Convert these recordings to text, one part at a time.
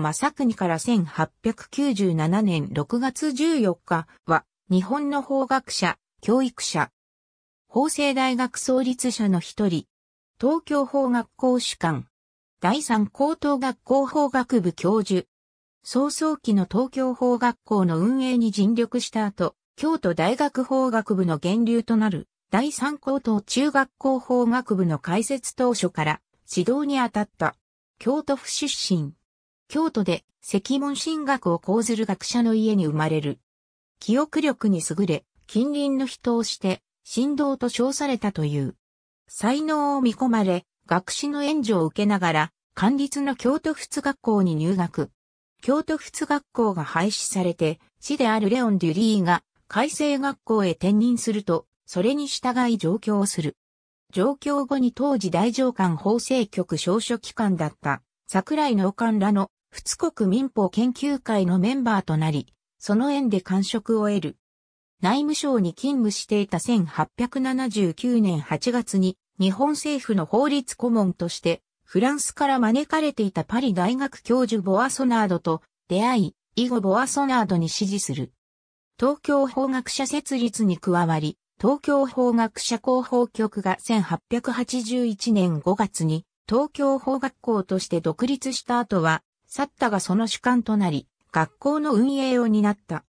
正国から1897年6月14日は、日本の法学者、教育者、法政大学創立者の一人、東京法学校主管。第三高等学校法学部教授、早々期の東京法学校の運営に尽力した後、京都大学法学部の源流となる、第三高等中学校法学部の開設当初から指導に当たった、京都府出身。京都で石門神学を講ずる学者の家に生まれる。記憶力に優れ、近隣の人をして、神道と称されたという。才能を見込まれ、学士の援助を受けながら、官立の京都仏学校に入学。京都仏学校が廃止されて、市であるレオン・デュリーが、改正学校へ転任すると、それに従い上京する。上京後に当時大上官法制局少書機関だった、桜井農官らの仏国民法研究会のメンバーとなり、その縁で官職を得る。内務省に勤務していた1879年8月に日本政府の法律顧問としてフランスから招かれていたパリ大学教授ボアソナードと出会い、以後ボアソナードに支持する。東京法学者設立に加わり、東京法学者広報局が1881年5月に東京法学校として独立した後はサッタがその主管となり、学校の運営を担った。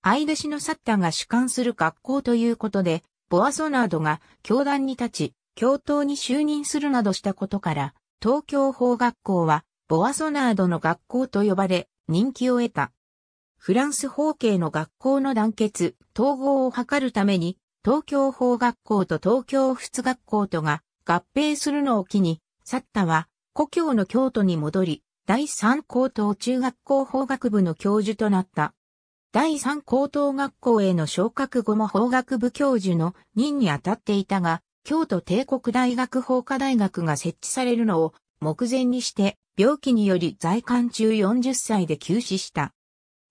愛弟子のサッタが主管する学校ということで、ボアソナードが教団に立ち、教頭に就任するなどしたことから、東京法学校は、ボアソナードの学校と呼ばれ、人気を得た。フランス法系の学校の団結、統合を図るために、東京法学校と東京仏学校とが合併するのを機に、サッタは故郷の京都に戻り、第三高等中学校法学部の教授となった。第三高等学校への昇格後も法学部教授の任に当たっていたが、京都帝国大学法科大学が設置されるのを目前にして、病気により在官中40歳で急死した。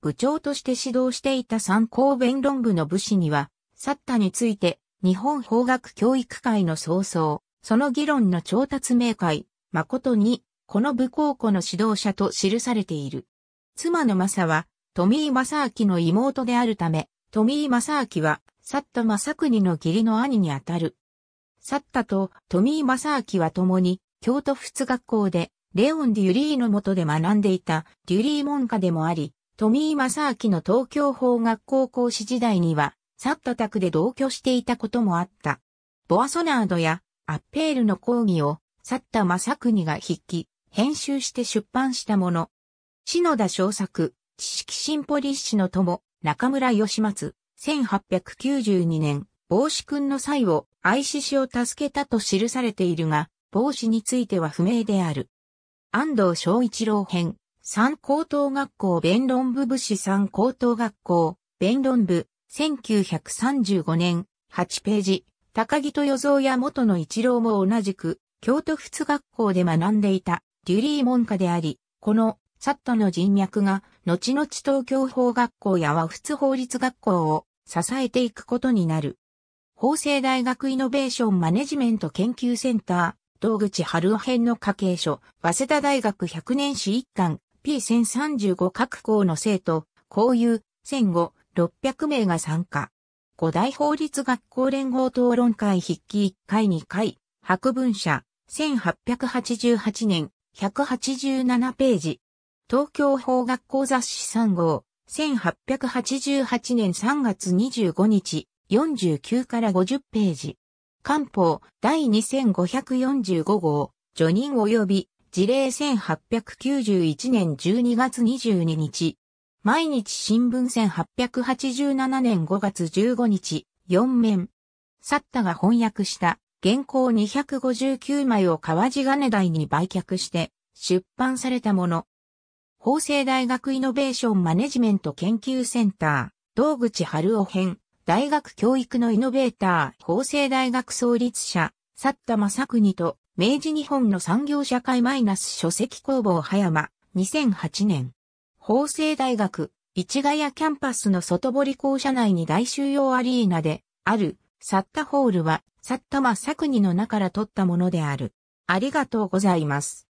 部長として指導していた参考弁論部の部士には、サッタについて、日本法学教育会の創創、その議論の調達明会、誠にこの武功庫の指導者と記されている。妻の正は、富井正明の妹であるため、富井正明は、サッタ正国の義理の兄にあたる。サッタと富井正明は共に、京都仏学校で、レオン・デュリーの下で学んでいた、デュリー門下でもあり、富井正明の東京法学校講師時代には、サッタ宅で同居していたこともあった。ボアソナードやアッペールの講義を、サッタ正国が筆記、編集して出版したもの。篠田小作、知識シンポリッシの友、中村義松、1892年、帽子君の際を愛し子を助けたと記されているが、帽子については不明である。安藤昭一郎編、三高等学校弁論部武士三高等学校、弁論部、1935年、8ページ、高木と与蔵や元の一郎も同じく、京都仏学校で学んでいた。デュリー門下であり、このサットの人脈が、後々東京法学校や和仏法律学校を支えていくことになる。法政大学イノベーションマネジメント研究センター、道口春夫編の家計書、早稲田大学100年史一巻、P1035 各校の生徒、交友、1 0 0 600名が参加。五大法律学校連合討論会筆記1回2回、博文社、1888年、187ページ。東京法学校雑誌3号、1888年3月25日、49から50ページ。官報第2545号、助任及び事例1891年12月22日。毎日新聞1887年5月15日、4面。サッタが翻訳した現行259枚を川地金台に売却して出版されたもの。法政大学イノベーションマネジメント研究センター、道口春夫編、大学教育のイノベーター、法政大学創立者、佐田正国と、明治日本の産業社会マイナス書籍工房葉山、2008年。法政大学、市ヶ谷キャンパスの外堀校舎内に大収容アリーナで、あるサッタホールは、サッタマサクニの中から取ったものである。ありがとうございます。